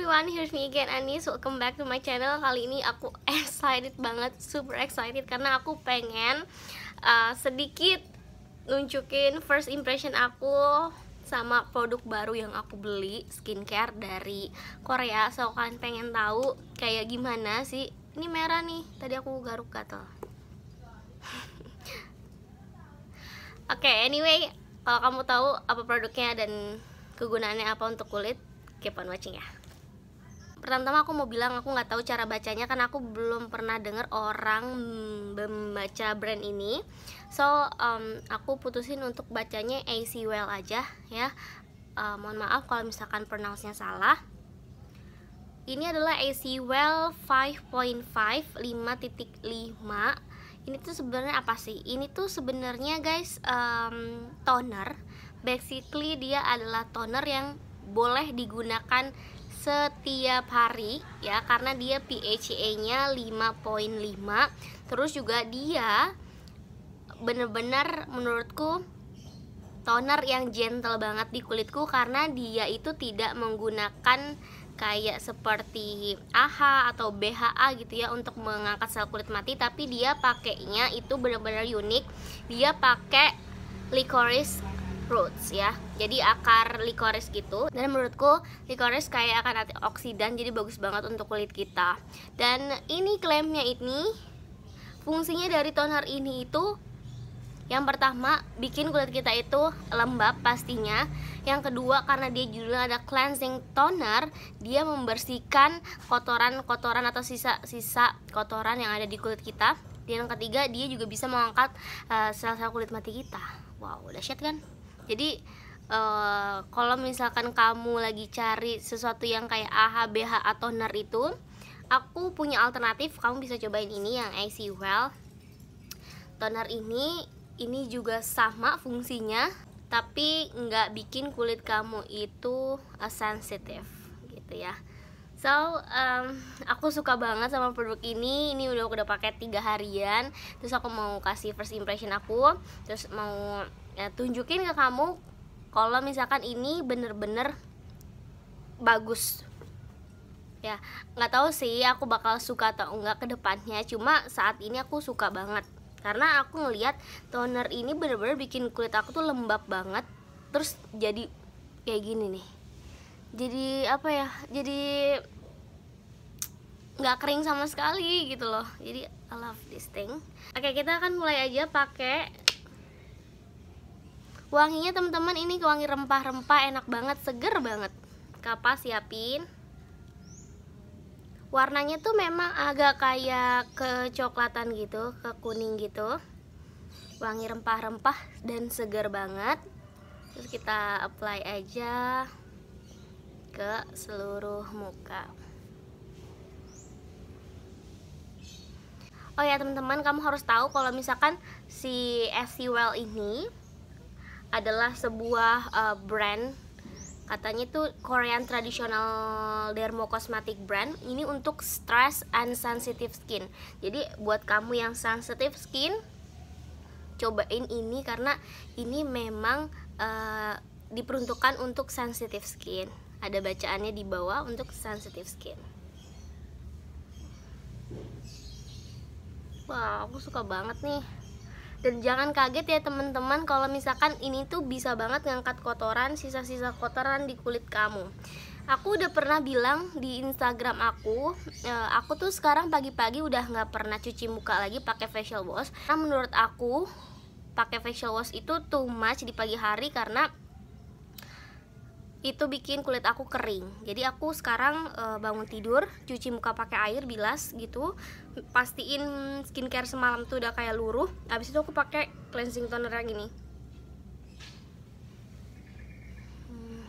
everyone, here's me again Anis Welcome back to my channel Kali ini aku excited banget, super excited Karena aku pengen uh, sedikit nunjukin first impression aku Sama produk baru yang aku beli Skincare dari Korea So kalian pengen tahu kayak gimana sih Ini merah nih, tadi aku garuk gatel Oke, okay, anyway Kalau kamu tahu apa produknya dan kegunaannya apa untuk kulit keep on watching ya pertama-tama aku mau bilang aku nggak tahu cara bacanya kan aku belum pernah dengar orang membaca brand ini so um, aku putusin untuk bacanya AC Well aja ya uh, mohon maaf kalau misalkan pronounce-nya salah ini adalah AC Well 5.5 5.5 ini tuh sebenarnya apa sih ini tuh sebenarnya guys um, toner basically dia adalah toner yang boleh digunakan setiap hari ya karena dia PHA-nya 5.5 terus juga dia bener-bener menurutku toner yang gentle banget di kulitku karena dia itu tidak menggunakan kayak seperti AHA atau BHA gitu ya untuk mengangkat sel kulit mati tapi dia pakainya itu benar-benar unik dia pakai licorice roots ya jadi akar licorice gitu dan menurutku licorice kayak akan antioksidan jadi bagus banget untuk kulit kita dan ini klaimnya ini fungsinya dari toner ini itu yang pertama, bikin kulit kita itu lembab pastinya. Yang kedua, karena dia judulnya ada cleansing toner, dia membersihkan kotoran-kotoran atau sisa-sisa kotoran yang ada di kulit kita. Dan yang ketiga, dia juga bisa mengangkat eh, sel-sel uh, kulit mati kita. Wow, dahsyat kan? jadi uh, kalau misalkan kamu lagi cari sesuatu yang kayak AH, BH atau NER itu aku punya alternatif kamu bisa cobain ini yang IC Well toner ini ini juga sama fungsinya tapi nggak bikin kulit kamu itu uh, eh, sensitif gitu ya so um, aku suka banget sama produk ini ini udah aku udah pakai tiga harian terus aku mau kasih first impression aku terus mau ya tunjukin ke kamu kalau misalkan ini bener-bener bagus ya nggak tahu sih aku bakal suka atau enggak ke depannya cuma saat ini aku suka banget karena aku ngelihat toner ini bener-bener bikin kulit aku tuh lembab banget terus jadi kayak gini nih jadi apa ya jadi nggak kering sama sekali gitu loh jadi I love this thing oke kita akan mulai aja pakai Wanginya teman-teman ini wangi rempah-rempah enak banget, seger banget. Kapas siapin. Warnanya tuh memang agak kayak kecoklatan gitu, ke kuning gitu. Wangi rempah-rempah dan seger banget. Terus kita apply aja ke seluruh muka. Oh ya teman-teman, kamu harus tahu kalau misalkan si SC Well ini adalah sebuah uh, brand katanya itu Korean traditional dermokosmetik brand ini untuk stress and sensitive skin jadi buat kamu yang sensitive skin cobain ini karena ini memang uh, diperuntukkan untuk sensitive skin ada bacaannya di bawah untuk sensitive skin wah aku suka banget nih dan jangan kaget ya teman-teman kalau misalkan ini tuh bisa banget ngangkat kotoran sisa-sisa kotoran di kulit kamu aku udah pernah bilang di Instagram aku, eh, aku tuh sekarang pagi-pagi udah nggak pernah cuci muka lagi pakai facial wash. Karena menurut aku pakai facial wash itu too much di pagi hari karena itu bikin kulit aku kering jadi aku sekarang e, bangun tidur cuci muka pakai air bilas gitu pastiin skincare semalam tuh udah kayak luruh habis itu aku pakai cleansing toner yang ini hmm.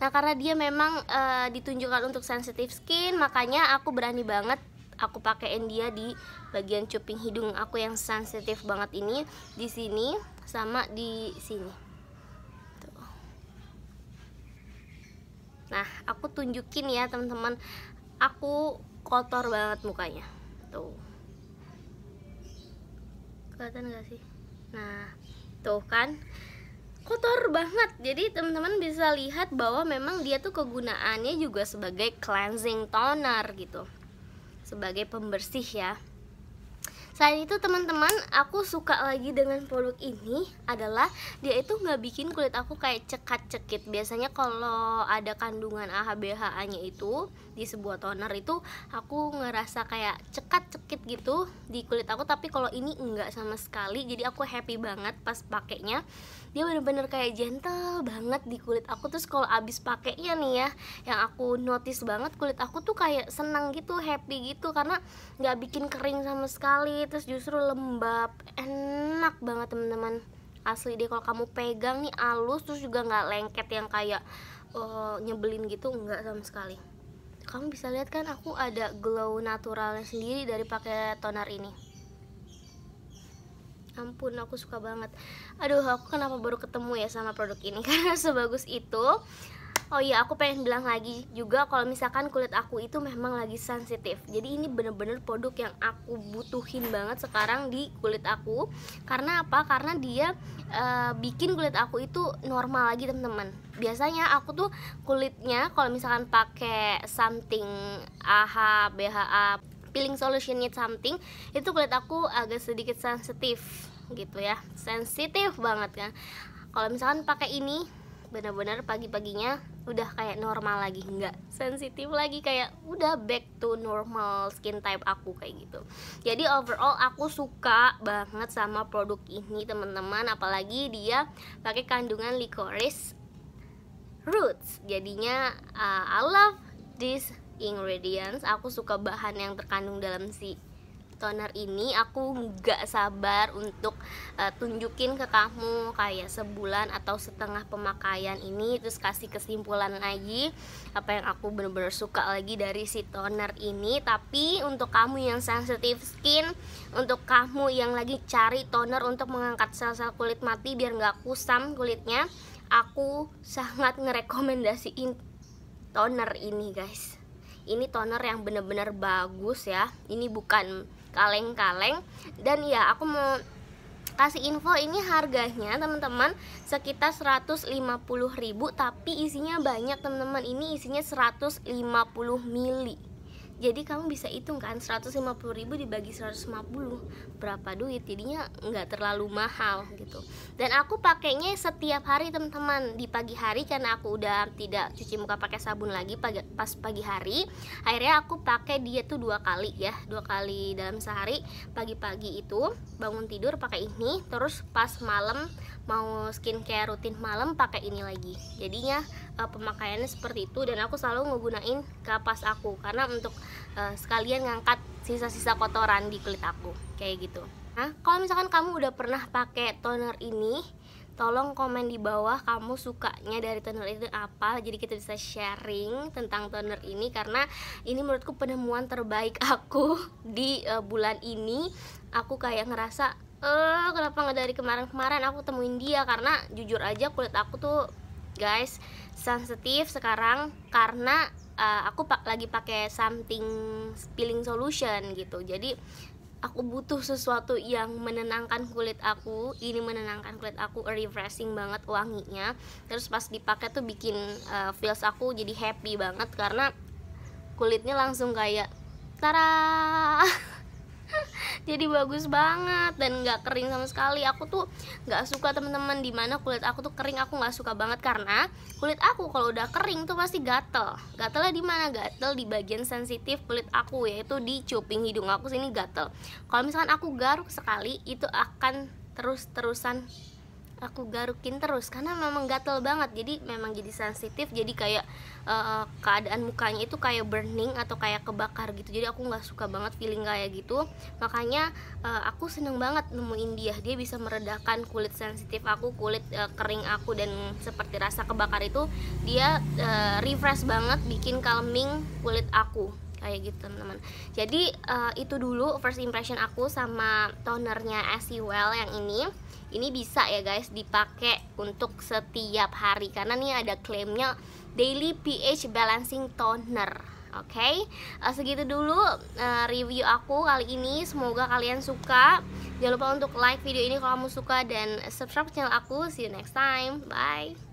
Nah karena dia memang e, ditunjukkan untuk sensitive skin, makanya aku berani banget aku pakaiin dia di bagian cuping hidung aku yang sensitif banget ini di sini sama di sini. aku tunjukin ya teman-teman aku kotor banget mukanya tuh kelihatan gak sih nah tuh kan kotor banget jadi teman-teman bisa lihat bahwa memang dia tuh kegunaannya juga sebagai cleansing toner gitu sebagai pembersih ya Selain itu teman-teman, aku suka lagi dengan produk ini adalah dia itu nggak bikin kulit aku kayak cekat-cekit. Biasanya kalau ada kandungan AHBHA-nya itu di sebuah toner itu aku ngerasa kayak cekat-cekit gitu di kulit aku. Tapi kalau ini nggak sama sekali, jadi aku happy banget pas pakainya. Dia bener-bener kayak gentle banget di kulit aku. Terus kalau abis pakainya nih ya, yang aku notice banget kulit aku tuh kayak senang gitu, happy gitu karena nggak bikin kering sama sekali terus justru lembab enak banget teman-teman asli deh kalau kamu pegang nih alus terus juga nggak lengket yang kayak uh, nyebelin gitu nggak sama sekali kamu bisa lihat kan aku ada glow naturalnya sendiri dari pakai toner ini ampun aku suka banget aduh aku kenapa baru ketemu ya sama produk ini karena sebagus itu oh iya aku pengen bilang lagi juga kalau misalkan kulit aku itu memang lagi sensitif jadi ini bener-bener produk yang aku butuhin banget sekarang di kulit aku karena apa karena dia e, bikin kulit aku itu normal lagi teman-teman biasanya aku tuh kulitnya kalau misalkan pakai something AHA BHA peeling solution need something itu kulit aku agak sedikit sensitif gitu ya sensitif banget kan kalau misalkan pakai ini benar-benar pagi-paginya udah kayak normal lagi nggak sensitif lagi kayak udah back to normal skin type aku kayak gitu jadi overall aku suka banget sama produk ini teman-teman apalagi dia pakai kandungan licorice roots jadinya uh, I love this ingredients aku suka bahan yang terkandung dalam si toner ini aku nggak sabar untuk uh, tunjukin ke kamu kayak sebulan atau setengah pemakaian ini terus kasih kesimpulan lagi apa yang aku bener-bener suka lagi dari si toner ini tapi untuk kamu yang sensitif skin untuk kamu yang lagi cari toner untuk mengangkat sel-sel kulit mati biar nggak kusam kulitnya aku sangat ngerekomendasiin toner ini guys ini toner yang bener-bener bagus ya ini bukan kaleng-kaleng dan ya aku mau kasih info ini harganya teman-teman sekitar ribu tapi isinya banyak teman-teman ini isinya 150 mili jadi kamu bisa hitung kan 150 ribu dibagi 150 berapa duit jadinya nggak terlalu mahal gitu dan aku pakainya setiap hari teman-teman di pagi hari karena aku udah tidak cuci muka pakai sabun lagi pas pagi hari akhirnya aku pakai dia tuh dua kali ya dua kali dalam sehari pagi-pagi itu bangun tidur pakai ini terus pas malam mau skincare rutin malam pakai ini lagi jadinya uh, pemakaiannya seperti itu dan aku selalu ngegunain kapas aku karena untuk uh, sekalian ngangkat sisa-sisa kotoran di kulit aku kayak gitu nah kalau misalkan kamu udah pernah pakai toner ini tolong komen di bawah kamu sukanya dari toner itu apa jadi kita bisa sharing tentang toner ini karena ini menurutku penemuan terbaik aku di uh, bulan ini aku kayak ngerasa eh kenapa nggak dari kemarin-kemarin aku temuin dia karena jujur aja kulit aku tuh guys sensitif sekarang karena uh, aku pa lagi pakai something peeling solution gitu jadi aku butuh sesuatu yang menenangkan kulit aku ini menenangkan kulit aku refreshing banget wanginya terus pas dipakai tuh bikin uh, feels aku jadi happy banget karena kulitnya langsung kayak tara jadi bagus banget dan nggak kering sama sekali aku tuh nggak suka teman-teman dimana kulit aku tuh kering aku nggak suka banget karena kulit aku kalau udah kering tuh pasti gatel gatelnya di mana gatel di bagian sensitif kulit aku yaitu di cuping hidung aku sini gatel kalau misalkan aku garuk sekali itu akan terus-terusan aku garukin terus karena memang gatel banget jadi memang jadi sensitif jadi kayak uh, keadaan mukanya itu kayak burning atau kayak kebakar gitu jadi aku nggak suka banget feeling kayak gitu makanya uh, aku seneng banget nemuin dia dia bisa meredakan kulit sensitif aku kulit uh, kering aku dan seperti rasa kebakar itu dia uh, refresh banget bikin calming kulit aku kayak gitu teman-teman jadi uh, itu dulu first impression aku sama tonernya As Well yang ini ini bisa ya guys dipakai untuk setiap hari karena nih ada klaimnya daily pH balancing toner oke okay? uh, eh, segitu dulu uh, review aku kali ini semoga kalian suka jangan lupa untuk like video ini kalau kamu suka dan subscribe channel aku see you next time bye